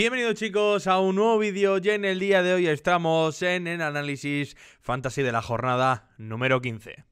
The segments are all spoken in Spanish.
Bienvenidos chicos a un nuevo vídeo y en el día de hoy estamos en el análisis fantasy de la jornada número 15.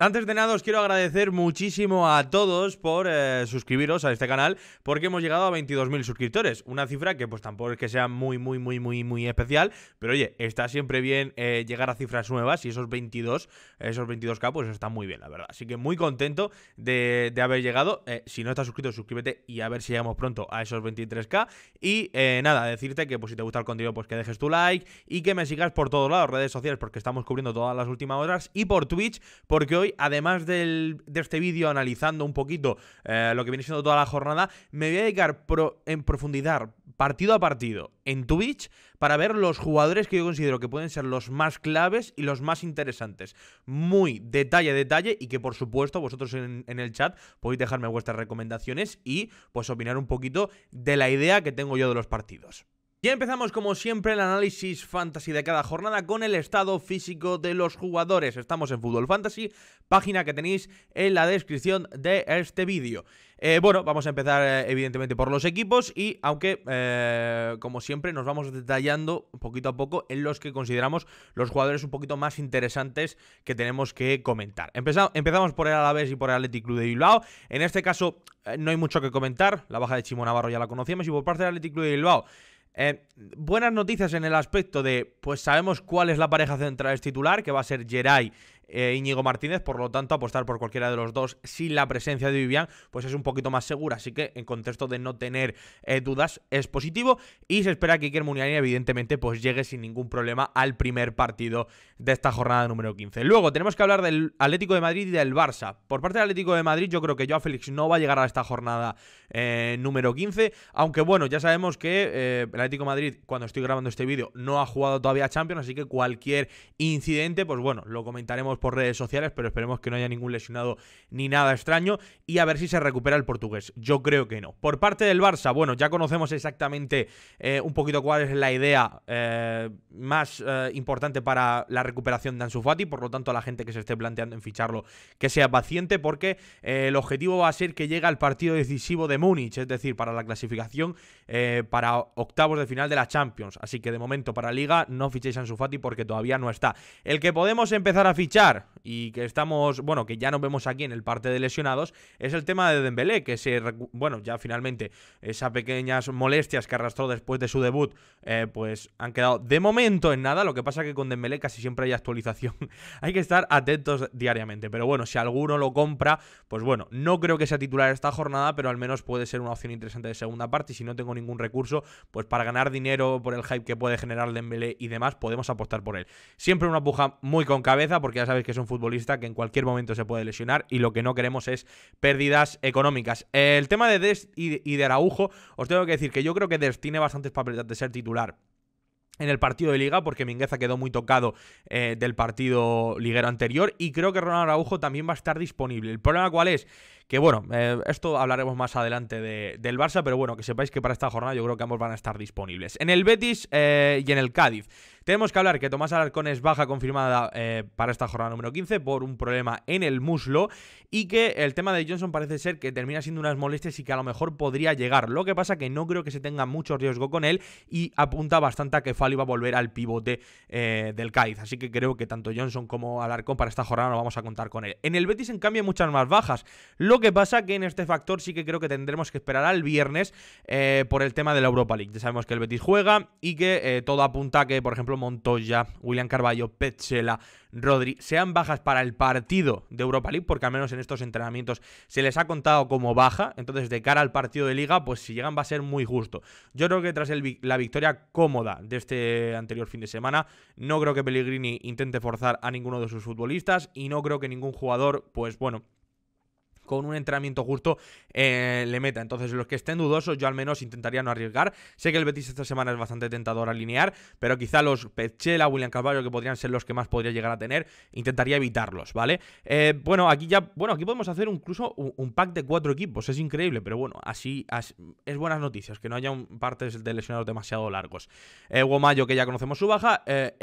Antes de nada os quiero agradecer muchísimo a todos por eh, suscribiros a este canal porque hemos llegado a 22.000 suscriptores, una cifra que pues tampoco es que sea muy muy muy muy muy especial, pero oye, está siempre bien eh, llegar a cifras nuevas y esos 22, esos 22k pues está muy bien la verdad, así que muy contento de, haber llegado, eh, si no estás suscrito suscríbete y a ver si llegamos pronto a esos 23k y nada, decirte que pues si te gusta el contenido pues que dejes tu like y que me sigas por todos lados, redes sociales porque estamos cubriendo todas las últimas horas y por Twitch porque hoy además de este vídeo analizando un poquito eh, lo que viene siendo toda la jornada, me voy a dedicar en profundidad partido a partido en Twitch para ver los jugadores que yo considero que pueden ser los más claves y los más interesantes. Muy detalle a detalle y que por supuesto vosotros en, en el chat podéis dejarme vuestras recomendaciones y pues opinar un poquito de la idea que tengo yo de los partidos. Ya empezamos como siempre el análisis fantasy de cada jornada con el estado físico de los jugadores. Estamos en Fútbol Fantasy, página que tenéis en la descripción de este vídeo. Eh, bueno, vamos a empezar eh, evidentemente por los equipos y aunque eh, como siempre nos vamos detallando poquito a poco en los que consideramos los jugadores un poquito más interesantes que tenemos que comentar. empezamos por el Alavés y por el Athletic Club de Bilbao. En este caso no hay mucho que comentar, la baja de Chimo Navarro ya la conocíamos y por parte del Athletic Club de Bilbao... Eh, buenas noticias en el aspecto de, pues sabemos cuál es la pareja central es titular, que va a ser Geray eh, Íñigo Martínez, por lo tanto apostar por cualquiera de los dos sin la presencia de Vivian pues es un poquito más segura, así que en contexto de no tener eh, dudas es positivo y se espera que Iker Muniani, evidentemente pues llegue sin ningún problema al primer partido de esta jornada número 15. Luego tenemos que hablar del Atlético de Madrid y del Barça. Por parte del Atlético de Madrid yo creo que Joao Félix no va a llegar a esta jornada eh, número 15, aunque bueno, ya sabemos que el Atlético de Madrid cuando estoy grabando este vídeo no ha jugado todavía Champions, así que cualquier incidente pues bueno, lo comentaremos por redes sociales, pero esperemos que no haya ningún lesionado ni nada extraño y a ver si se recupera el portugués. Yo creo que no. Por parte del Barça, bueno, ya conocemos exactamente eh, un poquito cuál es la idea eh, más eh, importante para la recuperación de Ansu Fati, por lo tanto a la gente que se esté planteando en ficharlo que sea paciente porque el objetivo va a ser que llegue al partido decisivo de Múnich, es decir, para la clasificación para octavos de final de la Champions. Así que de momento para Liga no fichéis a Ansu Fati porque todavía no está. El que podemos empezar a fichar y que estamos, bueno, que ya nos vemos aquí en el parte de lesionados, es el tema de Dembélé, que se, bueno, ya finalmente esas pequeñas molestias que arrastró después de su debut, eh, pues han quedado de momento en nada, lo que pasa que con Dembélé casi siempre hay actualización, hay que estar atentos diariamente, pero bueno, si alguno lo compra, pues bueno, no creo que sea titular esta jornada, pero al menos puede ser una opción interesante de segunda parte, y si no tengo ningún recurso, pues para ganar dinero por el hype que puede generar Dembélé y demás, podemos apostar por él. Siempre una puja muy con cabeza, porque ya sabéis que es un futbolista que en cualquier momento se puede lesionar y lo que no queremos es pérdidas económicas. El tema de Dest y de Araujo, os tengo que decir que yo creo que Dest tiene bastantes papeles de ser titular en el partido de liga porque Mingueza quedó muy tocado eh, del partido liguero anterior y creo que Ronald Araujo también va a estar disponible. ¿El problema cuál es? Que bueno, eh, esto hablaremos más adelante del Barça, pero bueno, que sepáis que para esta jornada yo creo que ambos van a estar disponibles. En el Betis eh, y en el Cádiz. Tenemos que hablar que Tomás Alarcón es baja confirmada eh, para esta jornada número 15 por un problema en el muslo y que el tema de Johnson parece ser que termina siendo unas molestias y que a lo mejor podría llegar. Lo que pasa que no creo que se tenga mucho riesgo con él y apunta bastante a que Fali va a volver al pivote del Cádiz. Así que creo que tanto Johnson como Alarcón para esta jornada no vamos a contar con él. En el Betis, en cambio, muchas más bajas. Lo que pasa que en este factor sí que creo que tendremos que esperar al viernes eh, por el tema de la Europa League. Ya sabemos que el Betis juega y que eh, todo apunta a que, por ejemplo, Montoya, William Carballo, Petzela, Rodri sean bajas para el partido de Europa League, porque al menos en estos entrenamientos se les ha contado como baja. Entonces, de cara al partido de liga, pues si llegan va a ser muy justo. Yo creo que tras la victoria cómoda de este anterior fin de semana, no creo que Pellegrini intente forzar a ninguno de sus futbolistas y no creo que ningún jugador, pues bueno, con un entrenamiento justo eh, le meta. Entonces, los que estén dudosos, yo al menos intentaría no arriesgar. Sé que el Betis esta semana es bastante tentador alinear, pero quizá los Pechela, William Carvalho, que podrían ser los que más podría llegar a tener, intentaría evitarlos, ¿vale? Eh, bueno, aquí ya, bueno, aquí podemos hacer incluso un, pack de cuatro equipos, es increíble, pero bueno, así, es buenas noticias, que no haya un, partes de lesionados demasiado largos. Eh, que ya conocemos su baja, eh,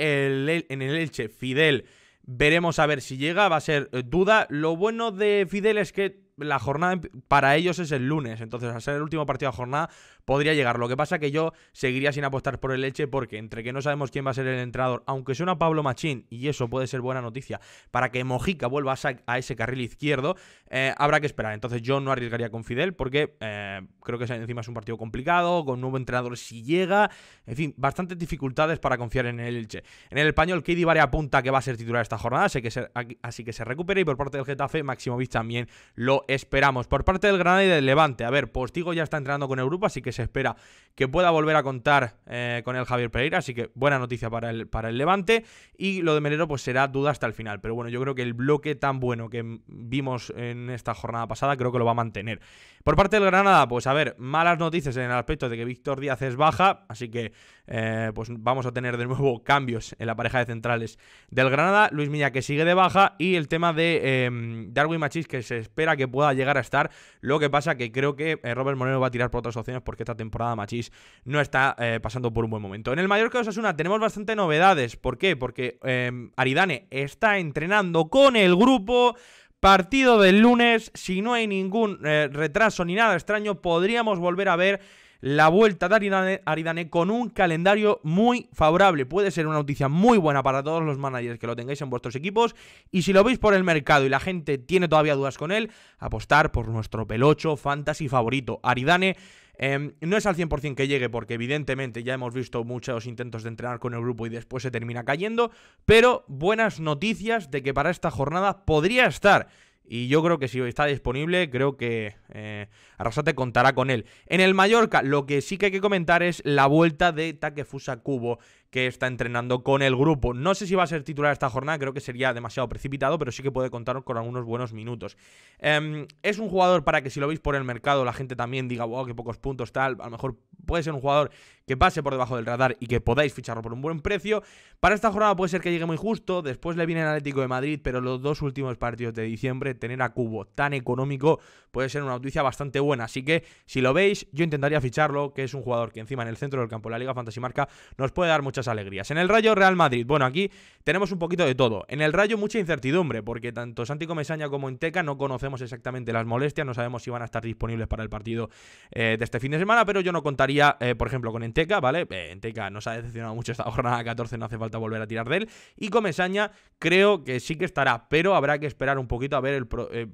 en el Elche, Fidel. Veremos a ver si llega, va a ser eh, duda. Lo bueno de Fidel es que la jornada para ellos es el lunes, entonces al ser el último partido de jornada podría llegar. Lo que pasa que yo seguiría sin apostar por el Leche porque entre que no sabemos quién va a ser el entrenador, aunque suena Pablo Machín, y eso puede ser buena noticia, para que Mojica vuelva a, ese carril izquierdo, eh, habrá que esperar. Entonces yo no arriesgaría con Fidel porque eh, creo que encima es un partido complicado, con nuevo entrenador si llega, en fin, bastantes dificultades para confiar en el Elche. En el español, Kidi Vare apunta que va a ser titular esta jornada, así que se, así que se recupere y por parte del Getafe, Máximo también lo esperamos. Por parte del Granada y del Levante, a ver, Postigo ya está entrenando con Europa, así que se espera que pueda volver a contar eh, con el Javier Pereira, así que buena noticia para el, para el Levante. Y lo de Melero, pues será duda hasta el final. Pero bueno, yo creo que el bloque tan bueno que vimos en esta jornada pasada, creo que lo va a mantener. Por parte del Granada, pues a ver, malas noticias en el aspecto de que Víctor Díaz es baja, así que eh, pues vamos a tener de nuevo cambios en la pareja de centrales del Granada. Luis Miña que sigue de baja y el tema de eh, Darwin Machís que se espera que pueda llegar a estar. Lo que pasa que creo que eh, Robert Moreno va a tirar por otras opciones porque esta temporada Machís no está eh, pasando por un buen momento. En el Mallorca Osasuna tenemos bastante novedades. ¿Por qué? Porque em, Aridane está entrenando con el grupo. Partido del lunes, si no hay ningún eh, retraso ni nada extraño, podríamos volver a ver la vuelta de Aridane con un calendario muy favorable. Puede ser una noticia muy buena para todos los managers que lo tengáis en vuestros equipos. Y si lo veis por el mercado y la gente tiene todavía dudas con él, apostar por nuestro pelocho fantasy favorito, Aridane. Em, no es al 100% que llegue porque evidentemente ya hemos visto muchos intentos de entrenar con el grupo y después se termina cayendo, pero buenas noticias de que para esta jornada podría estar y yo creo que si está disponible, creo que eh, Arrasate contará con él. En el Mallorca, lo que sí que hay que comentar es la vuelta de Takefusa Cubo, que está entrenando con el grupo. No sé si va a ser titular esta jornada, creo que sería demasiado precipitado, pero sí que puede contar con algunos buenos minutos. Em, es un jugador para que si lo veis por el mercado, la gente también diga, wow, qué pocos puntos tal. A lo mejor puede ser un jugador que pase por debajo del radar y que podáis ficharlo por un buen precio. Para esta jornada puede ser que llegue muy justo, después le viene el Atlético de Madrid, pero los dos últimos partidos de diciembre, tener a Cubo tan económico puede ser una noticia bastante buena. Así que si lo veis, yo intentaría ficharlo, que es un jugador que encima en el centro del campo de la Liga Fantasy Marca nos puede dar mucho muchas alegrías. En el Rayo Real Madrid, bueno, aquí tenemos un poquito de todo. En el Rayo mucha incertidumbre, porque tanto Santi Comesaña como enteca no conocemos exactamente las molestias, no sabemos si van a estar disponibles para el partido eh, de este fin de semana, pero yo no contaría, eh, por ejemplo, con Enteca, ¿vale? Enteca eh, nos ha decepcionado mucho esta jornada 14, no hace falta volver a tirar de él. Y Comesaña creo que sí que estará, pero habrá que esperar un poquito a ver el,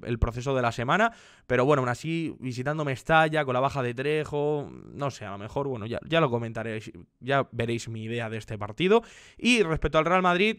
el proceso de la semana. Pero bueno, aún así, visitando Mestalla con la baja de Trejo, no sé, a lo mejor, bueno, ya, ya lo comentaré, ya veréis mi idea de este partido. Y respecto al Real Madrid,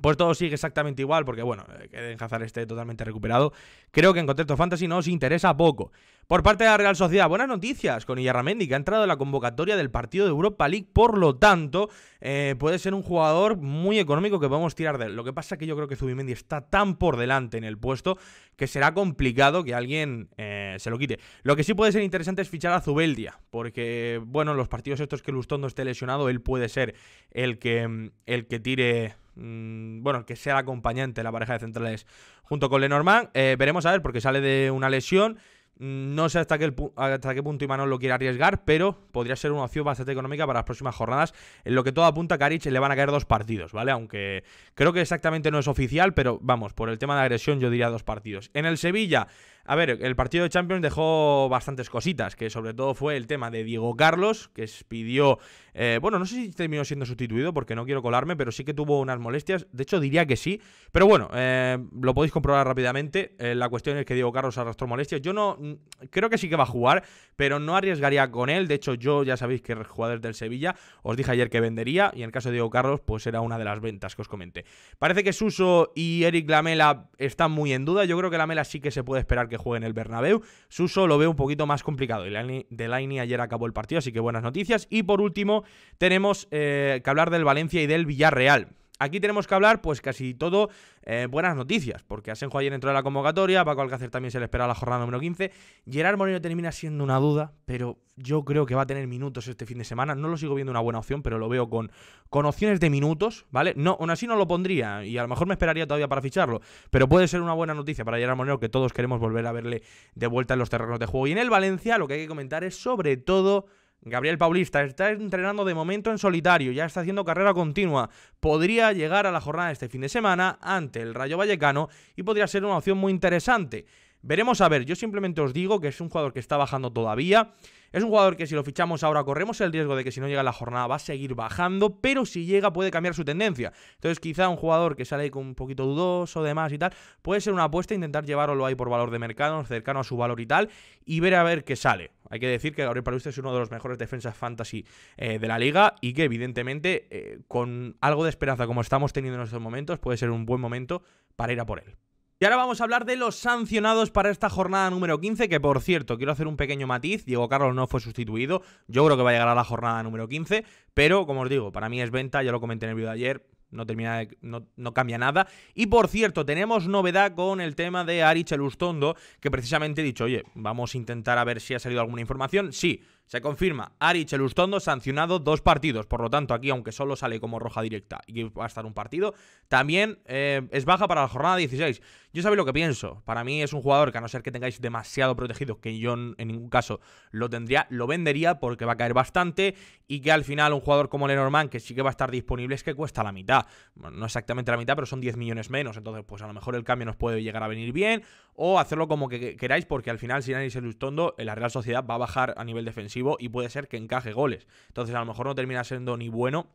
pues todo sigue exactamente igual, porque bueno, eh, que Eden Hazard esté totalmente recuperado. Creo que en contexto fantasy no nos interesa poco. Por parte de la Real Sociedad, buenas noticias con Iyarramendi, que ha entrado en la convocatoria del partido de Europa League, por lo tanto, eh, puede ser un jugador muy económico que podemos tirar de él. Lo que pasa es que yo creo que Zubimendi está tan por delante en el puesto que será complicado que alguien eh, se lo quite. Lo que sí puede ser interesante es fichar a Zubeldia, porque, bueno, los partidos estos que Lustondo esté lesionado, él puede ser el que, el que tire Mm, bueno, que sea la acompañante la pareja de centrales junto con Lenormand. Eh, veremos a ver, porque sale de una lesión. Mm, no sé hasta qué, hasta qué punto Imanol lo quiere arriesgar, pero podría ser una opción bastante económica para las próximas jornadas. En lo que todo apunta a Karic le van a caer dos partidos, ¿vale? Aunque creo que exactamente no es oficial, pero vamos, por el tema de agresión yo diría dos partidos. En el Sevilla, a ver, el partido de Champions dejó bastantes cositas, que sobre todo fue el tema de Diego Carlos, que pidió, eh, bueno, no sé si terminó siendo sustituido porque no quiero colarme, pero sí que tuvo unas molestias, de hecho diría que sí, pero bueno, eh, lo podéis comprobar rápidamente, eh, la cuestión es que Diego Carlos arrastró molestias, yo no, mm, creo que sí que va a jugar, pero no arriesgaría con él, de hecho yo ya sabéis que jugador del Sevilla, os dije ayer que vendería, y en el caso de Diego Carlos, pues era una de las ventas que os comenté. Parece que Suso y Eric Lamela están muy en duda, yo creo que Lamela sí que se puede esperar que juegue en el Bernabéu. Suso lo ve un poquito más complicado. y Delaini ayer acabó el partido, así que buenas noticias. Y por último, tenemos eh, que hablar del Valencia y del Villarreal. Aquí tenemos que hablar, pues casi todo, eh, buenas noticias, porque Asenjo ayer entró en la convocatoria, Paco Alcácer también se le espera a la jornada número 15. Gerard Moreno termina siendo una duda, pero yo creo que va a tener minutos este fin de semana. No lo sigo viendo una buena opción, pero lo veo con, con opciones de minutos, ¿vale? No, aún así no lo pondría, y a lo mejor me esperaría todavía para ficharlo, pero puede ser una buena noticia para Gerard Moreno, que todos queremos volver a verle de vuelta en los terrenos de juego. Y en el Valencia, lo que hay que comentar es sobre todo Gabriel Paulista está entrenando de momento en solitario, ya está haciendo carrera continua. Podría llegar a la jornada este fin de semana ante el Rayo Vallecano y podría ser una opción muy interesante. Veremos a ver, yo simplemente os digo que es un jugador que está bajando todavía. Es un jugador que si lo fichamos ahora corremos el riesgo de que si no llega la jornada va a seguir bajando, pero si llega puede cambiar su tendencia. Entonces quizá un jugador que sale con un poquito dudoso, más y tal, puede ser una apuesta, e intentar llevarlo ahí por valor de mercado, cercano a su valor y tal, y ver a ver qué sale. Hay que decir que Gabriel Paluste es uno de los mejores defensas fantasy eh, de la liga y que evidentemente eh, con algo de esperanza como estamos teniendo en estos momentos puede ser un buen momento para ir a por él. Y ahora vamos a hablar de los sancionados para esta jornada número 15, que por cierto, quiero hacer un pequeño matiz, Diego Carlos no fue sustituido, yo creo que va a llegar a la jornada número 15, pero como os digo, para mí es venta, ya lo comenté en el vídeo de ayer, no, termina no, cambia nada. Y por cierto, tenemos novedad con el tema de Ari Elustondo, que precisamente he dicho, oye, vamos a intentar a ver si ha salido alguna información. Sí, se confirma, Ari Chelustondo sancionado dos partidos, por lo tanto aquí aunque solo sale como roja directa y va a estar un partido, también eh, es baja para la jornada 16. Yo sabéis lo que pienso, para mí es un jugador que a no ser que tengáis demasiado protegido, que yo en ningún caso lo tendría, lo vendería porque va a caer bastante y que al final un jugador como Lenormand, que sí que va a estar disponible, es que cuesta la mitad, no exactamente la mitad, pero son 10 millones menos, entonces pues a lo mejor el cambio nos puede llegar a venir bien o hacerlo como que queráis porque al final si Ari Chelustondo en la Real Sociedad va a bajar a nivel defensivo y puede ser que encaje goles. Entonces, a lo mejor no termina siendo ni bueno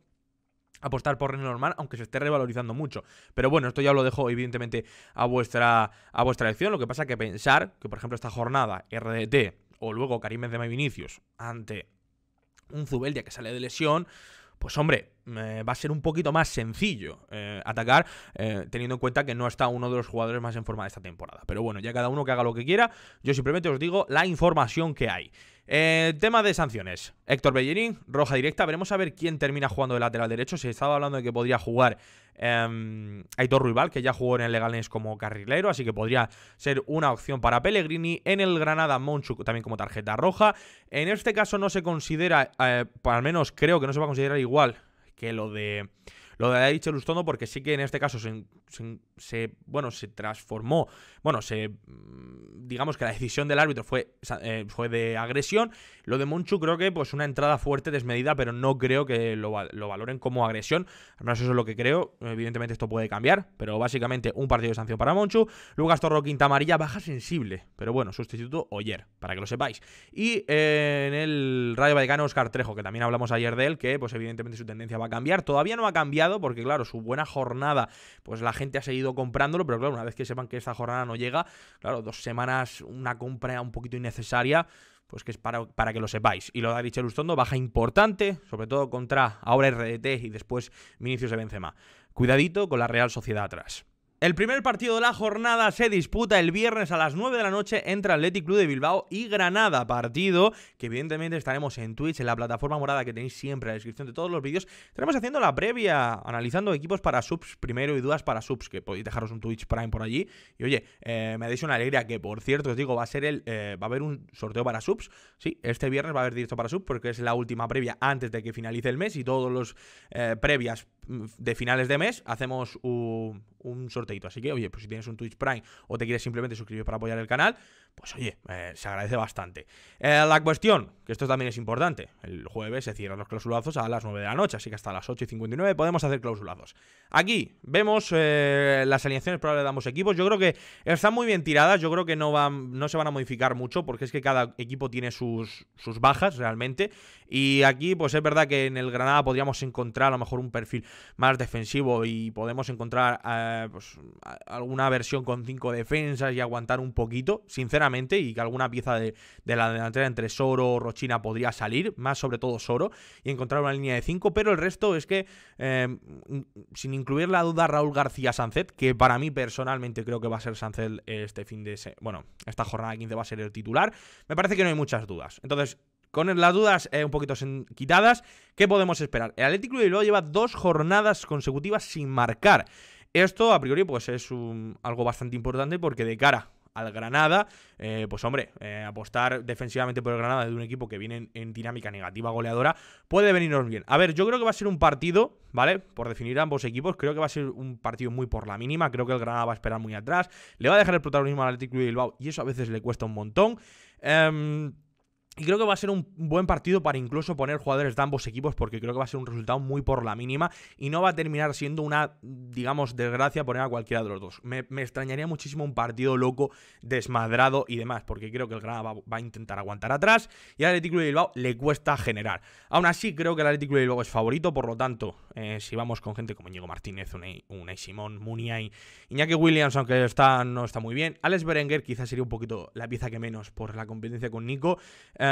apostar por René Normal, aunque se esté revalorizando mucho. Pero bueno, esto ya lo dejo evidentemente a vuestra, a vuestra elección. Lo que pasa que pensar que, por ejemplo, esta jornada RDT o luego Karim Benzema y ante un Zubeldia que sale de lesión, pues hombre, eh, va a ser un poquito más sencillo eh, atacar, eh, teniendo en cuenta que no está uno de los jugadores más en forma de esta temporada. Pero bueno, ya cada uno que haga lo que quiera, yo simplemente os digo la información que hay. tema de sanciones. Héctor Bellerín, roja directa. Veremos a ver quién termina jugando de lateral derecho. Se estaba hablando de que podría jugar em, Aitor Ruibal, que ya jugó en el Leganés como carrilero, así que podría ser una opción para Pellegrini. En el Granada, Monchuk también como tarjeta roja. En este caso no se considera, al menos creo que no se va a considerar igual que lo de lo de dicho Lustondo porque sí que en este caso se, bueno, se transformó, bueno, se mm, digamos que la decisión del árbitro fue, eh, fue de agresión. Lo de Monchu creo que pues una entrada fuerte, desmedida, pero no creo que lo, valoren como agresión. Al menos eso es lo que creo. Evidentemente esto puede cambiar, pero básicamente un partido de sanción para Monchu. Lucas Torro, quinta amarilla, baja sensible, pero bueno, sustituto Oyer, para que lo sepáis. Y eh, en el Radio Vaticano Oscar Trejo, que también hablamos ayer de él, que pues evidentemente su tendencia va a cambiar. Todavía no ha cambiado porque claro, su buena jornada, pues la gente ha seguido comprándolo, pero claro, una vez que sepan que esta jornada no llega, claro, dos semanas, una compra un poquito innecesaria, pues que es para, que lo sepáis. Y lo dicho el Ustondo, baja importante, sobre todo contra ahora RDT y después Vinicius de Benzema. Cuidadito con la Real Sociedad atrás. El primer partido de la jornada se disputa el viernes a las 9 de la noche entre Athletic Club de Bilbao y Granada. Partido que evidentemente estaremos en Twitch, en la plataforma morada que tenéis siempre en la descripción de todos los vídeos. Estaremos haciendo la previa, analizando equipos para subs primero y dudas para subs, que podéis dejaros un Twitch Prime por allí. Y oye, eh, me dais una alegría que por cierto os digo, va a ser el, eh, va a haber un sorteo para subs. Sí, este viernes va a haber directo para subs porque es la última previa antes de que finalice el mes y todos los eh, previas mm, de finales de mes hacemos un un sorteito. Así que, oye, pues si tienes un Twitch Prime o te quieres simplemente suscribir para apoyar el canal, pues oye, eh, se agradece bastante. Eh, la cuestión, que esto también es importante, el jueves se cierran los clausulazos a las 9 de la noche, así que hasta las 8 y 59 podemos hacer clausulazos. Aquí vemos eh, las alineaciones probables de ambos equipos. Yo creo que están muy bien tiradas, yo creo que no, van, no se van a modificar mucho porque es que cada equipo tiene sus, sus bajas realmente. Y aquí, pues es verdad que en el Granada podríamos encontrar a lo mejor un perfil más defensivo y podemos encontrar... Eh, pues, alguna versión con cinco defensas y aguantar un poquito, sinceramente, y que alguna pieza de, la delantera entre Soro o Rochina podría salir, más sobre todo Soro, y encontrar una línea de 5, pero el resto es que, eh, sin incluir la duda Raúl García Sancet, que para mí personalmente creo que va a ser Sancet este fin de... Bueno, esta jornada 15 va a ser el titular, me parece que no hay muchas dudas. Entonces, con las dudas eh, un poquito quitadas, ¿qué podemos esperar? El Atlético de Bilbao lleva dos jornadas consecutivas sin marcar. Esto, a priori, pues es algo bastante importante porque de cara al Granada, eh, pues hombre, eh, apostar defensivamente por el Granada de un equipo que viene en, dinámica negativa goleadora puede venirnos bien. A ver, yo creo que va a ser un partido, ¿vale? Por definir ambos equipos, creo que va a ser un partido muy por la mínima, creo que el Granada va a esperar muy atrás, le va a dejar el protagonismo al Atlético de Bilbao y eso a veces le cuesta un montón. Eh, y creo que va a ser un buen partido para incluso poner jugadores de ambos equipos, porque creo que va a ser un resultado muy por la mínima y no va a terminar siendo una, digamos, desgracia poner a cualquiera de los dos. Me, extrañaría muchísimo un partido loco, desmadrado y demás, porque creo que el Granada va, a intentar aguantar atrás y al Atlético de Bilbao le cuesta generar. Aún así, creo que el Atlético de Bilbao es favorito, por lo tanto, eh, si vamos con gente como Diego Martínez, Unai, Unai Simón, Muniain, Iñaki Williams, aunque está, no está muy bien, Alex Berenguer quizás sería un poquito la pieza que menos por la competencia con Nico.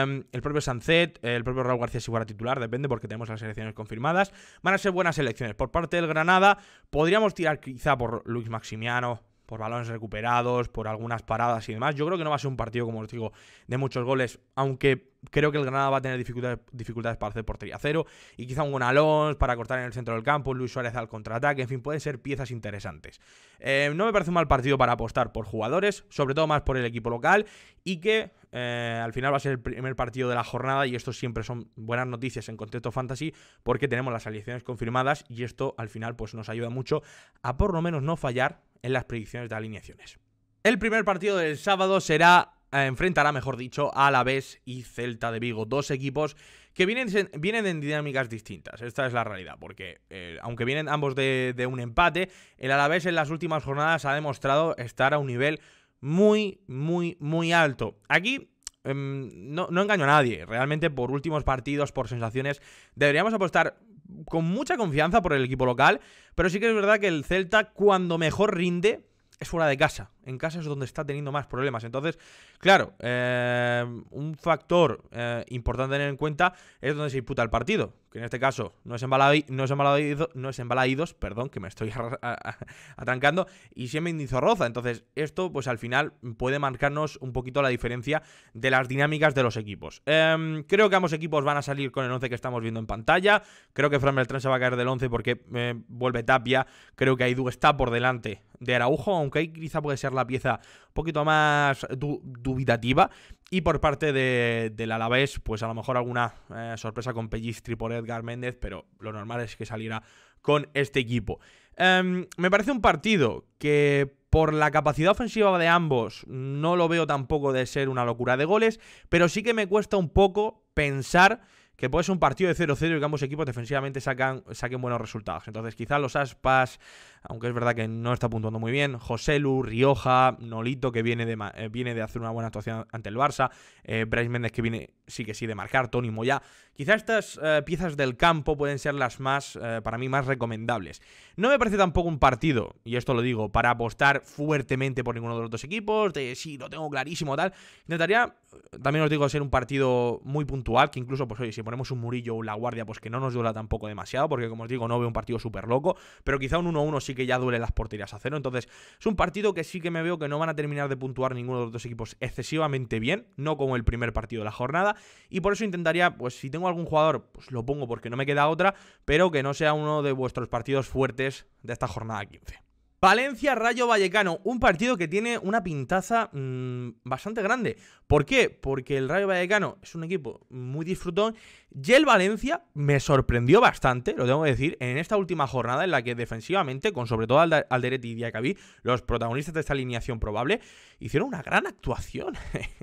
Em, el propio Sancet, el propio Raúl García si fuera titular, depende porque tenemos las elecciones confirmadas. Van a ser buenas elecciones. Por parte del Granada, podríamos tirar quizá por Luis Maximiano, por balones recuperados, por algunas paradas y demás. Yo creo que no va a ser un partido, como os digo, de muchos goles, aunque creo que el Granada va a tener dificultades, para hacer portería cero y quizá un Alonso para cortar en el centro del campo, Luis Suárez al contraataque, en fin, pueden ser piezas interesantes. Eh, no me parece un mal partido para apostar por jugadores, sobre todo más por el equipo local y que eh, al final va a ser el primer partido de la jornada y esto siempre son buenas noticias en contexto fantasy porque tenemos las alineaciones confirmadas y esto al final pues nos ayuda mucho a por lo menos no fallar en las predicciones de alineaciones. El primer partido del sábado será eh, enfrentará, mejor dicho, a Alavés y Celta de Vigo, dos equipos que vienen, vienen en dinámicas distintas, esta es la realidad, porque eh, aunque vienen ambos de, un empate, el Alavés en las últimas jornadas ha demostrado estar a un nivel muy, muy, muy alto. Aquí em, no, engaño a nadie. Realmente por últimos partidos, por sensaciones, deberíamos apostar con mucha confianza por el equipo local. Pero sí que es verdad que el Celta, cuando mejor rinde, es fuera de casa. En casa es donde está teniendo más problemas. Entonces, claro, eh, un factor eh, importante a tener en cuenta es donde se disputa el partido. Que en este caso no es en no es en, no es Balaídos, perdón, que me estoy atrancando, y siempre en roza, Entonces, esto, pues al final, puede marcarnos un poquito la diferencia de las dinámicas de los equipos. Em, creo que ambos equipos van a salir con el 11 que estamos viendo en pantalla. Creo que Fran Beltrán se va a caer del 11 porque eh, vuelve Tapia. Creo que Aidú está por delante de Araujo, aunque ahí quizá puede ser la pieza un poquito más dubitativa. Y por parte de, del Alavés, pues a lo mejor alguna eh, sorpresa con Pellistri por Edgar Méndez, pero lo normal es que saliera con este equipo. Em, me parece un partido que por la capacidad ofensiva de ambos no lo veo tampoco de ser una locura de goles, pero sí que me cuesta un poco pensar que puede ser un partido de 0-0 y que ambos equipos defensivamente saquen buenos resultados. Entonces, quizá los aspas aunque es verdad que no está puntuando muy bien. Joselu, Rioja, Nolito, que viene de, eh, viene de hacer una buena actuación ante el Barça. Eh, Bryce Méndez, que viene sí que sí de marcar. Tony Moya. quizás estas eh, piezas del campo pueden ser las más, para mí, más recomendables. No me parece tampoco un partido, y esto lo digo, para apostar fuertemente por ninguno de los dos equipos, de sí, lo tengo clarísimo, tal. Intentaría, también os digo, ser un partido muy puntual, que incluso, pues oye, si ponemos un Murillo o la guardia, pues que no nos duela tampoco demasiado, porque como os digo, no veo un partido súper loco, pero quizá un 1-1 sí que ya duelen las porterías a cero. Entonces, es un partido que sí que me veo que no van a terminar de puntuar ninguno de los dos equipos excesivamente bien, no como el primer partido de la jornada. Y por eso intentaría, pues si tengo algún jugador, pues lo pongo porque no me queda otra, pero que no sea uno de vuestros partidos fuertes de esta jornada 15. Valencia Rayo Vallecano, un partido que tiene una pintaza mm, bastante grande. ¿Por qué? Porque el Rayo Vallecano es un equipo muy disfrutón y el Valencia me sorprendió bastante, lo tengo que decir, en esta última jornada en la que defensivamente, con sobre todo Alderete y Diacabí, los protagonistas de esta alineación probable, hicieron una gran actuación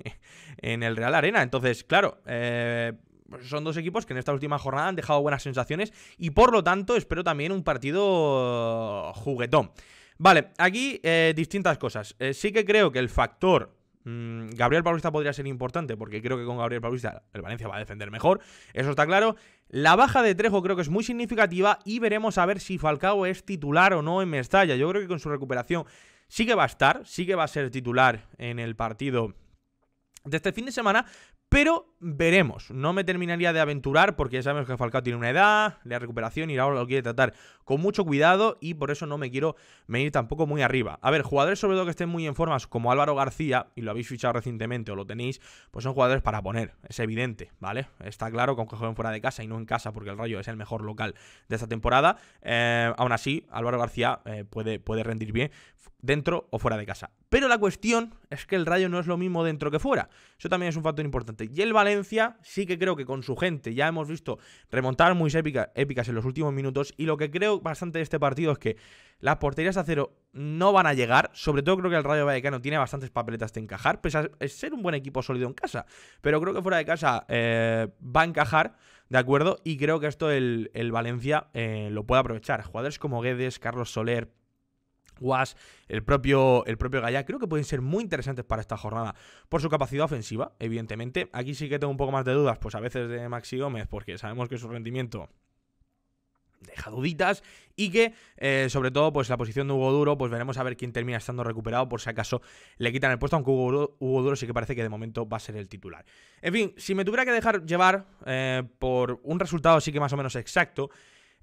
en el Real Arena. Entonces, claro, eh, pues son dos equipos que en esta última jornada han dejado buenas sensaciones y por lo tanto espero también un partido juguetón. Vale, aquí eh, distintas cosas. Eh, sí que creo que el factor mm, Gabriel Paulista podría ser importante, porque creo que con Gabriel Paulista el Valencia va a defender mejor, eso está claro. La baja de Trejo creo que es muy significativa y veremos a ver si Falcao es titular o no en Mestalla. Yo creo que con su recuperación sí que va a estar, sí que va a ser titular en el partido de este fin de semana, pero veremos, no me terminaría de aventurar porque ya sabemos que Falcao tiene una edad, le da recuperación y ahora lo quiere tratar con mucho cuidado y por eso no me quiero venir tampoco muy arriba. A ver, jugadores sobre todo que estén muy en formas como Álvaro García, y lo habéis fichado recientemente o lo tenéis, pues son jugadores para poner, es evidente, ¿vale? Está claro con que jueguen fuera de casa y no en casa porque el Rayo es el mejor local de esta temporada. Eh, aún así, Álvaro García eh, puede, puede rendir bien dentro o fuera de casa. Pero la cuestión es que el Rayo no es lo mismo dentro que fuera. Eso también es un factor importante. Y el Valencia sí que creo que con su gente ya hemos visto remontar muy épicas, épicas en los últimos minutos. Y lo que creo bastante de este partido es que las porterías a cero no van a llegar. Sobre todo creo que el Rayo Vallecano tiene bastantes papeletas de encajar, pese a ser un buen equipo sólido en casa. Pero creo que fuera de casa eh, va a encajar, ¿de acuerdo? Y creo que esto el, Valencia eh, lo puede aprovechar. Jugadores como Guedes, Carlos Soler, Guas, el propio, el propio Gallá, creo que pueden ser muy interesantes para esta jornada por su capacidad ofensiva, evidentemente. Aquí sí que tengo un poco más de dudas, pues a veces de Maxi Gómez, porque sabemos que su rendimiento deja duditas y que eh, sobre todo pues la posición de Hugo Duro pues veremos a ver quién termina estando recuperado por si acaso le quitan el puesto aunque Hugo Duro, Duro sí que parece que de momento va a ser el titular en fin si me tuviera que dejar llevar eh, por un resultado sí que más o menos exacto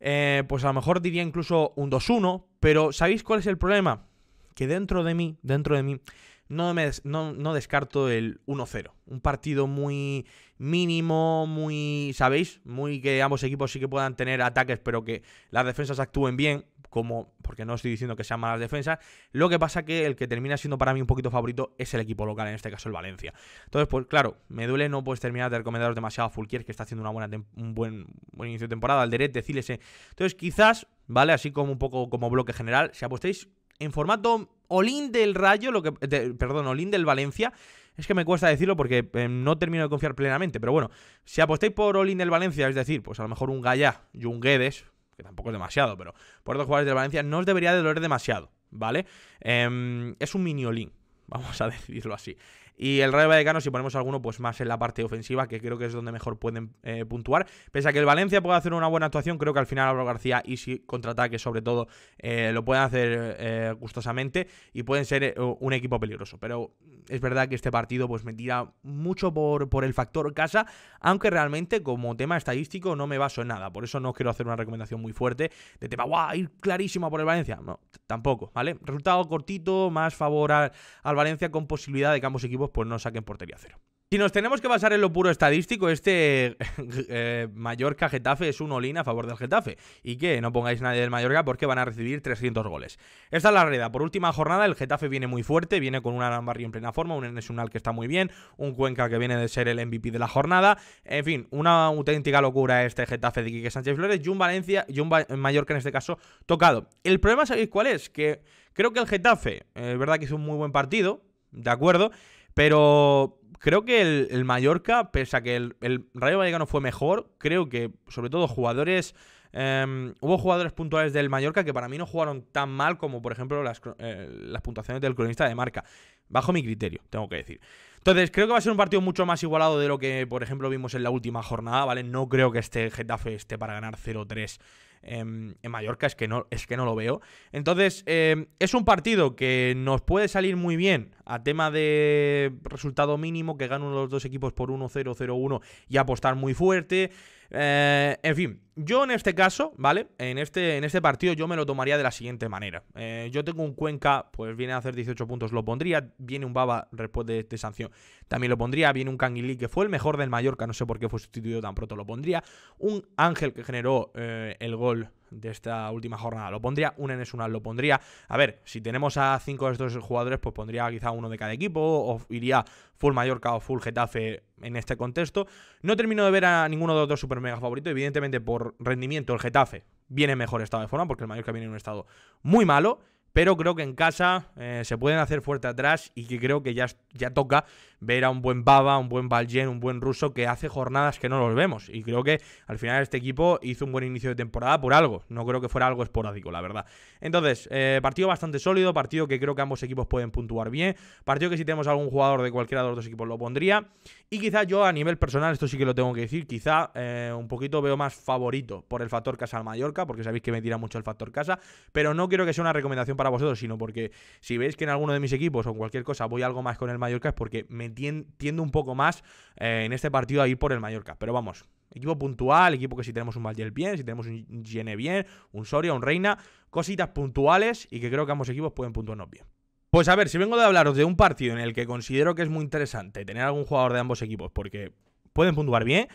eh, pues a lo mejor diría incluso un 2-1, pero ¿sabéis cuál es el problema? Que dentro de mí, dentro de mí, no, me no descarto el 1-0. Un partido muy mínimo, muy, ¿sabéis? Muy que ambos equipos sí que puedan tener ataques, pero que las defensas actúen bien como, porque no estoy diciendo que sean malas defensas, lo que pasa que el que termina siendo para mí un poquito favorito es el equipo local, en este caso el Valencia. Entonces, pues claro, me duele no puedes terminar de recomendaros demasiado a Fulquier, que está haciendo una buena un buen, buen inicio de temporada, al Deret, ese Entonces, quizás, ¿vale? Así como un poco como bloque general, si apostéis en formato Olin del Rayo, lo que, perdón, Olin del Valencia. Es que me cuesta decirlo porque eh, no termino de confiar plenamente, pero bueno, si apostéis por Olin del Valencia, es decir, pues a lo mejor un Gaya y un Guedes, que tampoco es demasiado, pero por dos jugadores de Valencia no os debería de doler demasiado, ¿vale? Em, es un miniolín, vamos a decirlo así. Y el Rayo Vallecano, si ponemos alguno, pues más en la parte ofensiva, que creo que es donde mejor pueden eh, puntuar. Pese a que el Valencia pueda hacer una buena actuación, creo que al final Álvaro García y si contraataque, sobre todo, eh, lo pueden hacer eh, gustosamente y pueden ser un equipo peligroso. Pero es verdad que este partido pues me tira mucho por, el factor casa, aunque realmente como tema estadístico no me baso en nada. Por eso no quiero hacer una recomendación muy fuerte de tema, ¡guau! Ir clarísimo por el Valencia. No, tampoco, ¿vale? Resultado cortito, más favor al, al Valencia con posibilidad de que ambos equipos pues no saquen portería cero. Si nos tenemos que basar en lo puro estadístico, este eh, Mallorca Getafe es un olín a favor del Getafe. Y que no pongáis nadie del Mallorca porque van a recibir 300 goles. Esta es la realidad. Por última jornada, el Getafe viene muy fuerte, viene con un Barrio en plena forma, un nacional que está muy bien, un Cuenca que viene de ser el MVP de la jornada. En fin, una auténtica locura este Getafe de Quique Sánchez Flores y un Valencia y un Mallorca en este caso tocado. El problema, ¿sabéis cuál es? Que creo que el Getafe, eh, es verdad que es un muy buen partido, ¿de acuerdo? Pero creo que el, el Mallorca, pese a que el, el, Rayo Vallecano fue mejor, creo que sobre todo jugadores... Em, hubo jugadores puntuales del Mallorca que para mí no jugaron tan mal como por ejemplo eh, las, puntuaciones del cronista de marca. Bajo mi criterio, tengo que decir. Entonces, creo que va a ser un partido mucho más igualado de lo que, por ejemplo, vimos en la última jornada, ¿vale? No creo que este Getafe esté para ganar 0-3 en Mallorca, es que no, es que no lo veo. Entonces, em, es un partido que nos puede salir muy bien a tema de resultado mínimo, que ganan los dos equipos por 1-0, 0-1 y apostar muy fuerte. Eh, en fin, yo en este caso, ¿vale? En este, en este partido yo me lo tomaría de la siguiente manera. Eh, yo tengo un Cuenca, pues viene a hacer 18 puntos, lo pondría. Viene un Baba después de, esta sanción, también lo pondría. Viene un Canguilí, que fue el mejor del Mallorca, no sé por qué fue sustituido tan pronto, lo pondría. Un Ángel que generó eh, el gol de esta última jornada. Lo pondría un una lo pondría. A ver, si tenemos a cinco de estos jugadores, pues pondría quizá uno de cada equipo, o iría full Mallorca o full Getafe en este contexto. No termino de ver a ninguno de los dos super mega favoritos, evidentemente por rendimiento el Getafe viene en mejor estado de forma, porque el Mallorca viene en un estado muy malo pero creo que en casa eh, se pueden hacer fuerte atrás y que creo que ya, ya toca ver a un buen Baba, un buen Valjean, un buen ruso que hace jornadas que no los vemos. Y creo que al final este equipo hizo un buen inicio de temporada por algo. No creo que fuera algo esporádico, la verdad. Entonces, eh, partido bastante sólido, partido que creo que ambos equipos pueden puntuar bien, partido que si tenemos algún jugador de cualquiera de los dos equipos lo pondría. Y quizá yo a nivel personal, esto sí que lo tengo que decir, quizá eh, un poquito veo más favorito por el factor casa al Mallorca, porque sabéis que me tira mucho el factor casa, pero no quiero que sea una recomendación para vosotros, sino porque si veis que en alguno de mis equipos o en cualquier cosa voy algo más con el Mallorca es porque me tiendo un poco más eh, en este partido a ir por el Mallorca. Pero vamos, equipo puntual, equipo que si tenemos un Valdiel bien, si tenemos un Gene bien, un Soria, un Reina, cositas puntuales y que creo que ambos equipos pueden puntuarnos bien. Pues a ver, si vengo de hablaros de un partido en el que considero que es muy interesante tener algún jugador de ambos equipos porque pueden puntuar bien,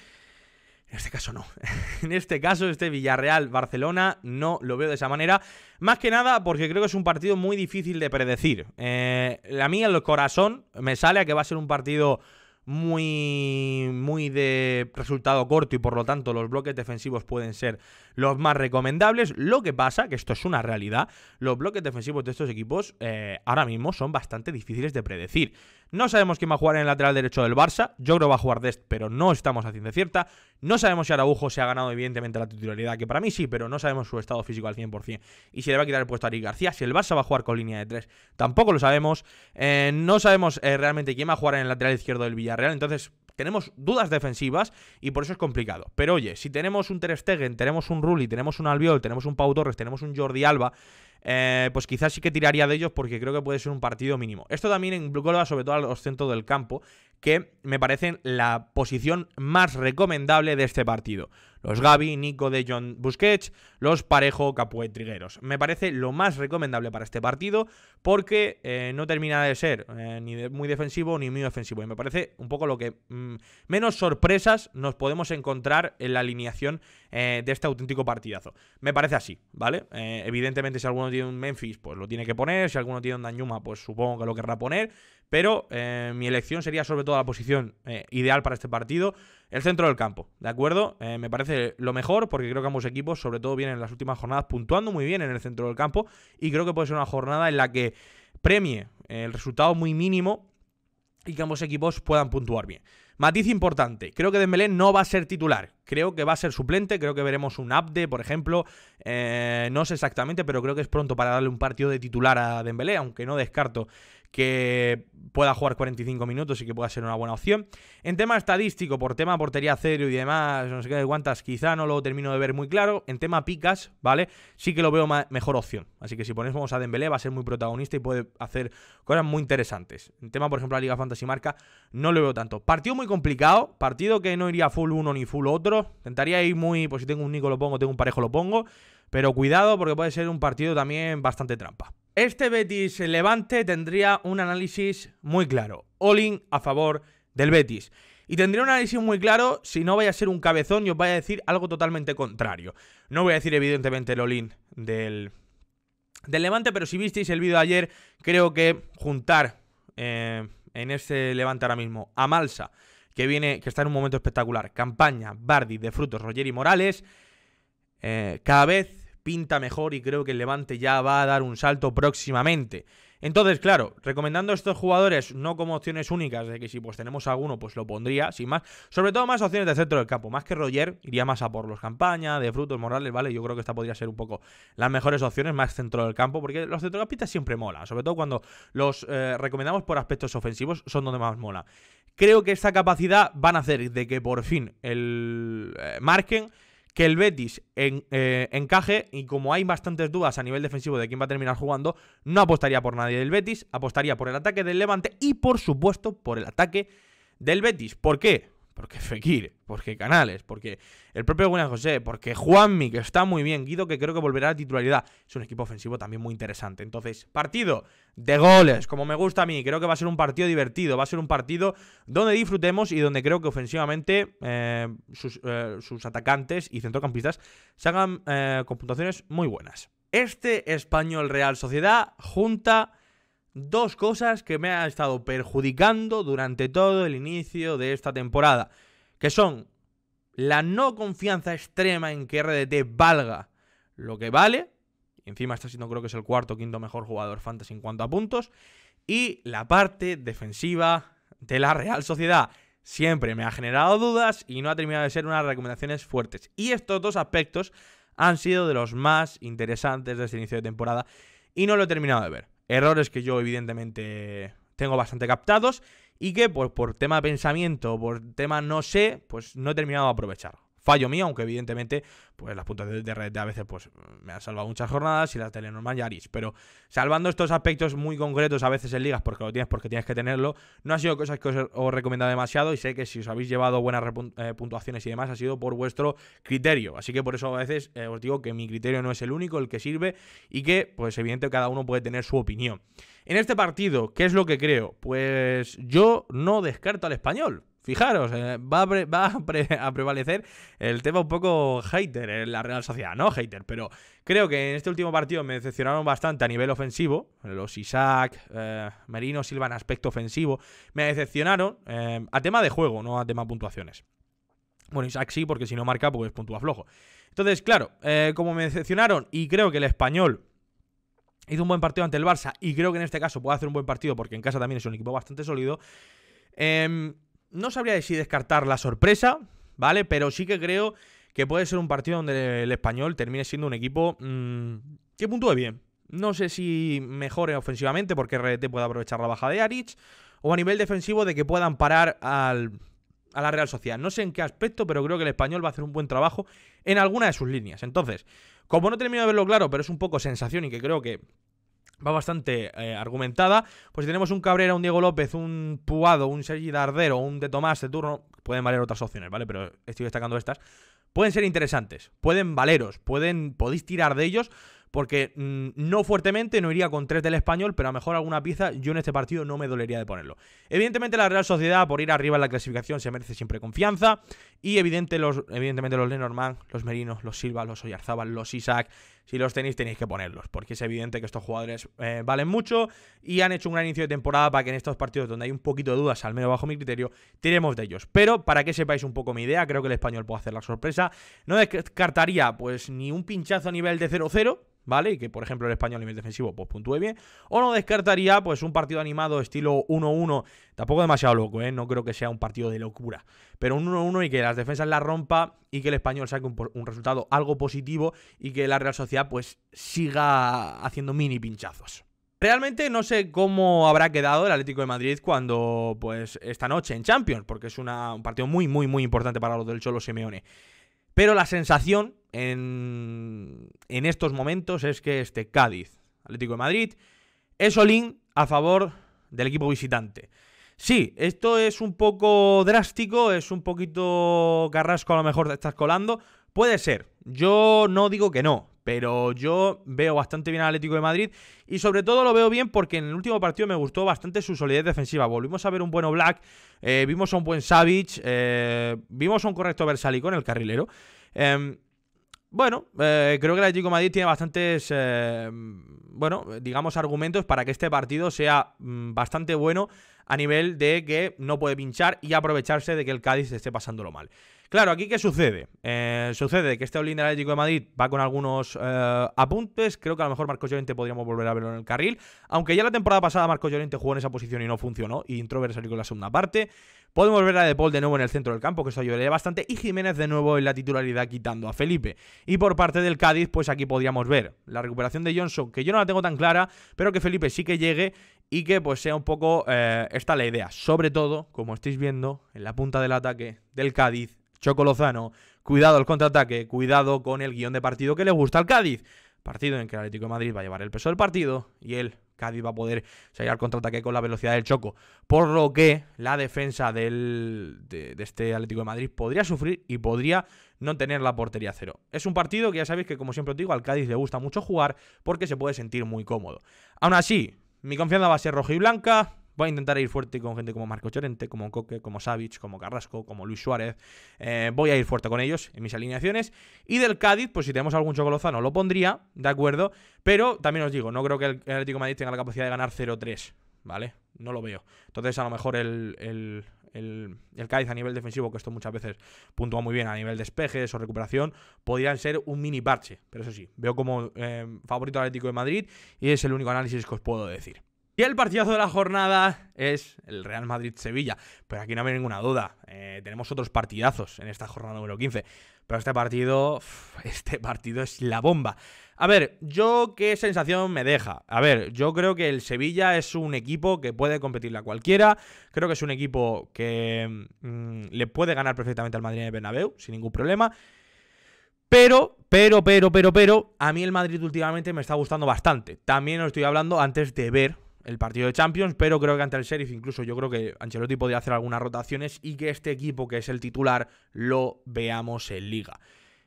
en este caso no. en este caso, este Villarreal-Barcelona no lo veo de esa manera. Más que nada porque creo que es un partido muy difícil de predecir. Eh, a mí el corazón me sale a que va a ser un partido muy, muy de resultado corto y por lo tanto los bloques defensivos pueden ser los más recomendables. Lo que pasa, que esto es una realidad, los bloques defensivos de estos equipos eh, ahora mismo son bastante difíciles de predecir. No sabemos quién va a jugar en el lateral derecho del Barça. Yo creo que va a jugar Dest, pero no estamos a cierta. No sabemos si Araujo se ha ganado, evidentemente, la titularidad, que para mí sí, pero no sabemos su estado físico al 100%. Y si le va a quitar el puesto a Ari García, si el Barça va a jugar con línea de 3, tampoco lo sabemos. Eh, no sabemos eh, realmente quién va a jugar en el lateral izquierdo del Villarreal. Entonces, tenemos dudas defensivas y por eso es complicado. Pero oye, si tenemos un Ter Stegen, tenemos un Rulli, tenemos un Albiol, tenemos un Pau Torres, tenemos un Jordi Alba, eh, pues quizás sí que tiraría de ellos porque creo que puede ser un partido mínimo. Esto también involucra sobre todo a los centros del campo, que me parecen la posición más recomendable de este partido los Gaby, Nico de John Busquets, los Parejo, Capué, Trigueros. Me parece lo más recomendable para este partido porque eh, no termina de ser eh, ni muy defensivo ni muy ofensivo. Y me parece un poco lo que mm, menos sorpresas nos podemos encontrar en la alineación eh, de este auténtico partidazo. Me parece así, ¿vale? evidentemente, si alguno tiene un Memphis, pues lo tiene que poner. Si alguno tiene un Dañuma, pues supongo que lo querrá poner. Pero mi elección sería sobre todo la posición ideal para este partido. El centro del campo, ¿de acuerdo? Eh, me parece lo mejor porque creo que ambos equipos, sobre todo, vienen en las últimas jornadas puntuando muy bien en el centro del campo y creo que puede ser una jornada en la que premie eh, el resultado muy mínimo y que ambos equipos puedan puntuar bien. Matiz importante, creo que Dembélé no va a ser titular, creo que va a ser suplente, creo que veremos un upde, por ejemplo, eh, no sé exactamente, pero creo que es pronto para darle un partido de titular a Dembélé, aunque no descarto que pueda jugar 45 minutos y que pueda ser una buena opción. En tema estadístico, por tema portería cero y demás, no sé qué cuántas, quizá no lo termino de ver muy claro. En tema picas, ¿vale? Sí que lo veo mejor opción. Así que si ponemos a Dembélé va a ser muy protagonista y puede hacer cosas muy interesantes. En tema, por ejemplo, la Liga Fantasy Marca, no lo veo tanto. Partido muy complicado, partido que no iría full uno ni full otro. Intentaría ir muy, pues si tengo un Nico lo pongo, tengo un parejo lo pongo. Pero cuidado porque puede ser un partido también bastante trampa. Este Betis Levante tendría un análisis muy claro. Olin a favor del Betis. Y tendría un análisis muy claro si no vaya a ser un cabezón y os vaya a decir algo totalmente contrario. No voy a decir evidentemente el Olin del, del Levante, pero si visteis el vídeo de ayer, creo que juntar eh, en este Levante ahora mismo a Malsa, que viene, que está en un momento espectacular, Campaña, Bardi, De Frutos, Roger y Morales, eh, cada vez pinta mejor y creo que el Levante ya va a dar un salto próximamente. Entonces, claro, recomendando a estos jugadores no como opciones únicas, de que si pues tenemos alguno, pues lo pondría, sin más. Sobre todo más opciones de centro del campo, más que Roger, iría más a por los campaña, de frutos, morales, ¿vale? Yo creo que esta podría ser un poco las mejores opciones, más centro del campo, porque los centrocampistas siempre mola, sobre todo cuando los eh, recomendamos por aspectos ofensivos, son donde más mola. Creo que esta capacidad van a hacer de que por fin el eh, marquen que el Betis en, eh, encaje y como hay bastantes dudas a nivel defensivo de quién va a terminar jugando, no apostaría por nadie del Betis, apostaría por el ataque del Levante y por supuesto por el ataque del Betis. ¿Por qué? porque Fekir, porque Canales, porque el propio Juan José, porque Juanmi, que está muy bien, Guido, que creo que volverá a la titularidad. Es un equipo ofensivo también muy interesante. Entonces, partido de goles, como me gusta a mí. Creo que va a ser un partido divertido, va a ser un partido donde disfrutemos y donde creo que ofensivamente eh, eh, sus, atacantes y centrocampistas se hagan eh, con puntuaciones muy buenas. Este español Real Sociedad junta dos cosas que me han estado perjudicando durante todo el inicio de esta temporada, que son la no confianza extrema en que RDT valga lo que vale, encima está siendo creo que es el cuarto o quinto mejor jugador fantasy en cuanto a puntos, y la parte defensiva de la Real Sociedad. Siempre me ha generado dudas y no ha terminado de ser unas recomendaciones fuertes. Y estos dos aspectos han sido de los más interesantes desde el este inicio de temporada y no lo he terminado de ver. Errores que yo evidentemente tengo bastante captados y que pues, por tema pensamiento, por tema no sé, pues no he terminado de aprovechar fallo mío, aunque evidentemente, pues las puntas de Red a veces pues me han salvado muchas jornadas y las de normal y Pero salvando estos aspectos muy concretos a veces en ligas, porque lo tienes, porque tienes que tenerlo, no ha sido cosas que os, he recomendado demasiado y sé que si os habéis llevado buenas eh, puntuaciones y demás, ha sido por vuestro criterio. Así que por eso a veces eh, os digo que mi criterio no es el único, el que sirve y que, pues evidente, cada uno puede tener su opinión. En este partido, ¿qué es lo que creo? Pues yo no descarto al español. Fijaros, eh, va, a, prevalecer el tema un poco hater en la Real Sociedad, ¿no? Hater, pero creo que en este último partido me decepcionaron bastante a nivel ofensivo. Los Isaac, eh, Merino, Silva en aspecto ofensivo, me decepcionaron eh, a tema de juego, no a tema puntuaciones. Bueno, Isaac sí, porque si no marca, pues puntúa flojo. Entonces, claro, como me decepcionaron y creo que el español hizo un buen partido ante el Barça y creo que en este caso puede hacer un buen partido porque en casa también es un equipo bastante sólido. Eh, no sabría decir si descartar la sorpresa, ¿vale? Pero sí que creo que puede ser un partido donde el español termine siendo un equipo mm, que puntúe bien. No sé si mejore ofensivamente porque RDT pueda aprovechar la baja de Arich. o a nivel defensivo de que puedan parar a la Real Sociedad. No sé en qué aspecto, pero creo que el español va a hacer un buen trabajo en alguna de sus líneas. Entonces, como no termino de verlo claro, pero es un poco sensación y que creo que va bastante eh, argumentada. Pues si tenemos un Cabrera, un Diego López, un Puado, un Sergi Dardero, un De Tomás de turno, pueden valer otras opciones, ¿vale? Pero estoy destacando estas. Pueden ser interesantes, pueden valeros, pueden, podéis tirar de ellos, porque mm, no fuertemente, no iría con tres del español, pero a lo mejor alguna pieza yo en este partido no me dolería de ponerlo. Evidentemente la Real Sociedad por ir arriba en la clasificación se merece siempre confianza y evidente los, evidentemente los Lenormand, los Merinos, los Silva, los Oyarzabal, los Isaac, si los tenéis tenéis que ponerlos, porque es evidente que estos jugadores eh, valen mucho y han hecho un gran inicio de temporada para que en estos partidos donde hay un poquito de dudas, al menos bajo mi criterio, tiremos de ellos. Pero para que sepáis un poco mi idea, creo que el español puede hacer la sorpresa. No descartaría pues ni un pinchazo a nivel de 0-0, ¿vale? Y que, por ejemplo, el español a nivel defensivo pues puntúe bien. O no descartaría, pues, un partido animado estilo 1-1 Tampoco demasiado loco, ¿eh? No creo que sea un partido de locura. Pero un 1-1 y que las defensas la rompa y que el español saque un, resultado algo positivo y que la Real Sociedad pues siga haciendo mini pinchazos. Realmente no sé cómo habrá quedado el Atlético de Madrid cuando pues esta noche en Champions, porque es un partido muy muy muy importante para los del Cholo Simeone. Pero la sensación en, estos momentos es que este Cádiz, Atlético de Madrid, es Olin a favor del equipo visitante. Sí, esto es un poco drástico, es un poquito carrasco a lo mejor te estás colando. Puede ser, yo no digo que no, pero yo veo bastante bien al Atlético de Madrid y sobre todo lo veo bien porque en el último partido me gustó bastante su solidez defensiva. Volvimos a ver un bueno Black, eh, vimos a un buen Savage, eh, vimos un correcto Versalico en el carrilero. Eh, bueno, eh, creo que el Atlético de Madrid tiene bastantes, eh, bueno, digamos, argumentos para que este partido sea mm, bastante bueno a nivel de que no puede pinchar y aprovecharse de que el Cádiz esté pasándolo mal. Claro, aquí ¿qué sucede? Eh, sucede que este Olin de Atlético de Madrid va con algunos apuntes, creo que a lo mejor Marcos Llorente podríamos volver a verlo en el carril, aunque ya la temporada pasada Marcos Llorente jugó en esa posición y no funcionó, y Introvert con la segunda parte. Podemos ver a De Paul de nuevo en el centro del campo, que eso ayudaría bastante, y Jiménez de nuevo en la titularidad quitando a Felipe. Y por parte del Cádiz, pues aquí podríamos ver la recuperación de Johnson, que yo no la tengo tan clara, pero que Felipe sí que llegue y que pues sea un poco eh, esta la idea. Sobre todo, como estáis viendo, en la punta del ataque del Cádiz, Chocolozano, cuidado el contraataque, cuidado con el guión de partido que le gusta al Cádiz. Partido en que el Atlético de Madrid va a llevar el peso del partido y él Cádiz va a poder salir al contraataque con la velocidad del Choco. Por lo que la defensa de, de, este Atlético de Madrid podría sufrir y podría no tener la portería cero. Es un partido que ya sabéis que, como siempre os digo, al Cádiz le gusta mucho jugar porque se puede sentir muy cómodo. Aún así, mi confianza va a ser roja y blanca. Voy a intentar ir fuerte con gente como Marco Chorente, como Coque, como Savic, como Carrasco, como Luis Suárez. Eh, voy a ir fuerte con ellos en mis alineaciones. Y del Cádiz, pues si tenemos algún chocolozano lo pondría, ¿de acuerdo? Pero también os digo, no creo que el Atlético de Madrid tenga la capacidad de ganar 0-3, ¿vale? No lo veo. Entonces a lo mejor el, Cádiz a nivel defensivo, que esto muchas veces puntúa muy bien a nivel de espejes o recuperación, podrían ser un mini parche. Pero eso sí, veo como eh, favorito favorito Atlético de Madrid y es el único análisis que os puedo decir. Y el partidazo de la jornada es el Real Madrid-Sevilla. Pero aquí no hay ninguna duda. Eh, tenemos otros partidazos en esta jornada número 15. Pero este partido. Este partido es la bomba. A ver, yo qué sensación me deja. A ver, yo creo que el Sevilla es un equipo que puede competir la cualquiera. Creo que es un equipo que mm, le puede ganar perfectamente al Madrid de Bernabéu, sin ningún problema. Pero, pero, pero, pero, pero, a mí el Madrid últimamente me está gustando bastante. También os estoy hablando antes de ver el partido de Champions, pero creo que ante el Sheriff incluso yo creo que Ancelotti podría hacer algunas rotaciones y que este equipo que es el titular lo veamos en liga.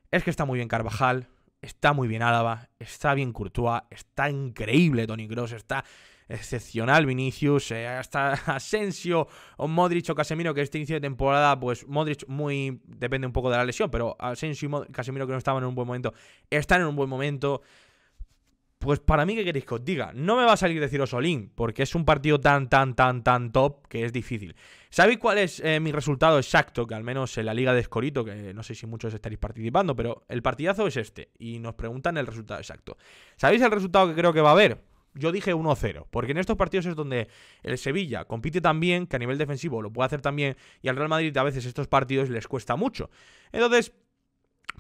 Es que está muy bien Carvajal, está muy bien Álava, está bien Courtois, está increíble Tony Cross, está excepcional Vinicius, está eh, Asensio Modric o Casemiro, que este inicio de temporada, pues Modric muy depende un poco de la lesión, pero Asensio y Casemiro que no estaban en un buen momento, están en un buen momento. Pues para mí, ¿qué queréis que os diga? No me va a salir decir Osolín, porque es un partido tan, tan, tan, tan top que es difícil. ¿Sabéis cuál es eh, mi resultado exacto? Que al menos en la Liga de Escorito, que no sé si muchos estaréis participando, pero el partidazo es este. Y nos preguntan el resultado exacto. ¿Sabéis el resultado que creo que va a haber? Yo dije 1-0, porque en estos partidos es donde el Sevilla compite tan bien, que a nivel defensivo lo puede hacer también, y al Real Madrid a veces estos partidos les cuesta mucho. Entonces,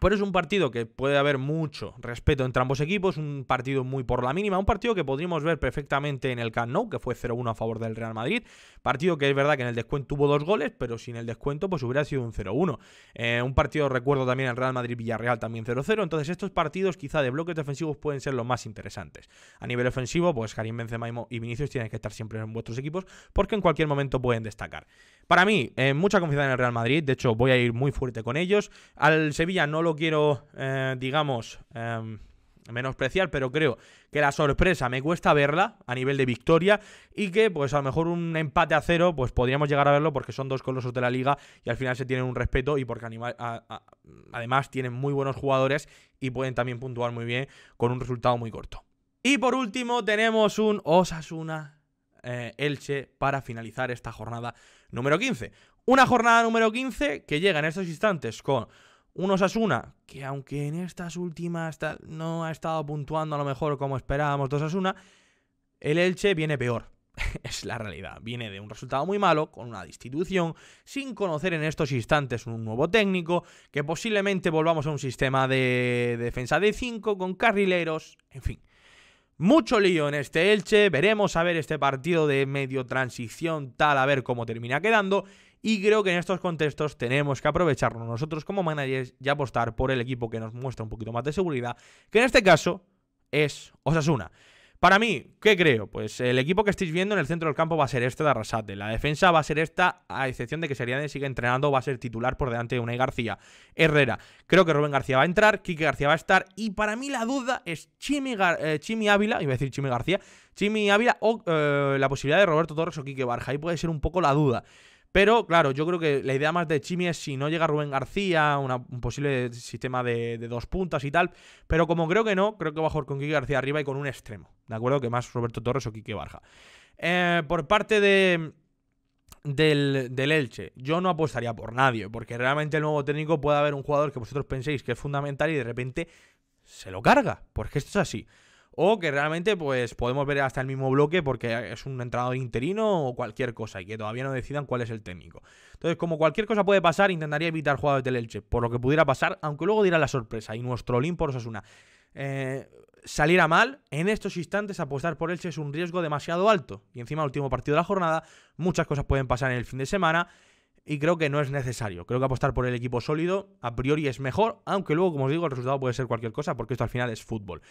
pero es un partido que puede haber mucho respeto entre ambos equipos, un partido muy por la mínima, un partido que podríamos ver perfectamente en el Camp Nou, que fue 0-1 a favor del Real Madrid, partido que es verdad que en el descuento tuvo dos goles, pero sin el descuento pues hubiera sido un 0-1. Eh, un partido, recuerdo también el Real Madrid-Villarreal también 0-0, entonces estos partidos quizá de bloques defensivos pueden ser los más interesantes. A nivel ofensivo, pues Karim Benzema y Vinicius tienen que estar siempre en vuestros equipos porque en cualquier momento pueden destacar. Para mí, eh, mucha confianza en el Real Madrid, de hecho voy a ir muy fuerte con ellos. Al Sevilla no lo quiero, eh, digamos, em, menospreciar, pero creo que la sorpresa me cuesta verla a nivel de victoria y que pues a lo mejor un empate a cero pues podríamos llegar a verlo porque son dos colosos de la liga y al final se tienen un respeto y porque además tienen muy buenos jugadores y pueden también puntuar muy bien con un resultado muy corto. Y por último tenemos un Osasuna eh, Elche para finalizar esta jornada número 15. Una jornada número 15 que llega en estos instantes con un Osasuna, que aunque en estas últimas no ha estado puntuando a lo mejor como esperábamos dos Osasuna, el Elche viene peor. es la realidad. Viene de un resultado muy malo, con una destitución, sin conocer en estos instantes un nuevo técnico, que posiblemente volvamos a un sistema de defensa de 5 con carrileros, en fin. Mucho lío en este Elche, veremos a ver este partido de medio transición tal, a ver cómo termina quedando. Y creo que en estos contextos tenemos que aprovecharnos nosotros como managers y apostar por el equipo que nos muestra un poquito más de seguridad, que en este caso es Osasuna. Para mí, ¿qué creo? Pues el equipo que estáis viendo en el centro del campo va a ser este de Arrasate. La defensa va a ser esta, a excepción de que Serían sigue entrenando, va a ser titular por delante de Unai García. Herrera. Creo que Rubén García va a entrar, Quique García va a estar. Y para mí la duda es Chimi, eh, Chimi Ávila, iba a decir Chimi García, Chimi Ávila o eh, la posibilidad de Roberto Torres o Kike Barja. Ahí puede ser un poco la duda. Pero claro, yo creo que la idea más de Chimi es si no llega Rubén García, un posible sistema de, dos puntas y tal. Pero como creo que no, creo que va a con Quique García arriba y con un extremo. ¿De acuerdo? Que más Roberto Torres o Quique Barja. Eh, por parte de, del, del, Elche. Yo no apostaría por nadie, porque realmente el nuevo técnico puede haber un jugador que vosotros penséis que es fundamental y de repente se lo carga, porque esto es así o que realmente pues podemos ver hasta el mismo bloque porque es un entrenador interino o cualquier cosa y que todavía no decidan cuál es el técnico. Entonces, como cualquier cosa puede pasar, intentaría evitar jugadores del Elche, por lo que pudiera pasar, aunque luego dirá la sorpresa y nuestro Olimpo es una eh, saliera mal, en estos instantes apostar por Elche es un riesgo demasiado alto. Y encima, último partido de la jornada, muchas cosas pueden pasar en el fin de semana y creo que no es necesario. Creo que apostar por el equipo sólido a priori es mejor, aunque luego, como os digo, el resultado puede ser cualquier cosa porque esto al final es fútbol.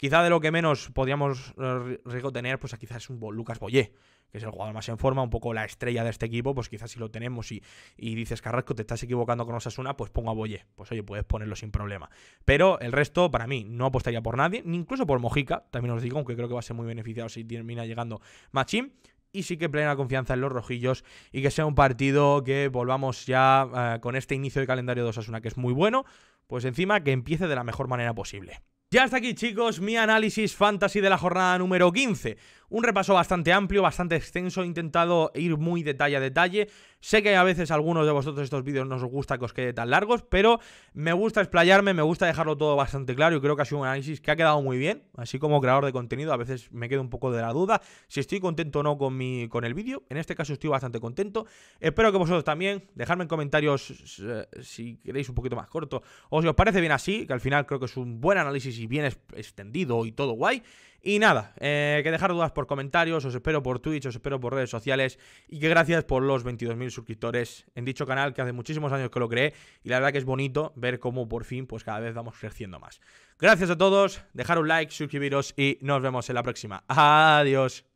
Quizá de lo que menos podríamos eh, riesgo tener, pues quizás es un Lucas Boyé, que es el jugador más en forma, un poco la estrella de este equipo, pues quizás si lo tenemos y, dices, Carrasco, te estás equivocando con Osasuna, pues pongo a Boyé. Pues oye, puedes ponerlo sin problema. Pero el resto, para mí, no apostaría por nadie, ni incluso por Mojica, también os digo, aunque creo que va a ser muy beneficiado si termina llegando Machín y sí que plena confianza en los rojillos y que sea un partido que volvamos ya eh, con este inicio de calendario de Osasuna que es muy bueno, pues encima que empiece de la mejor manera posible. Ya está aquí chicos mi análisis fantasy de la jornada número 15. Un repaso bastante amplio, bastante extenso, he intentado ir muy detalle a detalle. Sé que a veces algunos de vosotros estos vídeos no os gusta que os quede tan largos, pero me gusta explayarme, me gusta dejarlo todo bastante claro y creo que ha sido un análisis que ha quedado muy bien. Así como creador de contenido, a veces me quedo un poco de la duda si estoy contento o no con, mi, con el vídeo. En este caso estoy bastante contento. Espero que vosotros también. Dejadme en comentarios eh, si queréis un poquito más corto o si os parece bien así, que al final creo que es un buen análisis y bien extendido y todo guay. Y nada, eh, que dejar dudas por comentarios, os espero por Twitch, os espero por redes sociales y que gracias por los 22.000 suscriptores en dicho canal que hace muchísimos años que lo creé y la verdad que es bonito ver cómo por fin pues cada vez vamos creciendo más. Gracias a todos, dejar un like, suscribiros y nos vemos en la próxima. Adiós.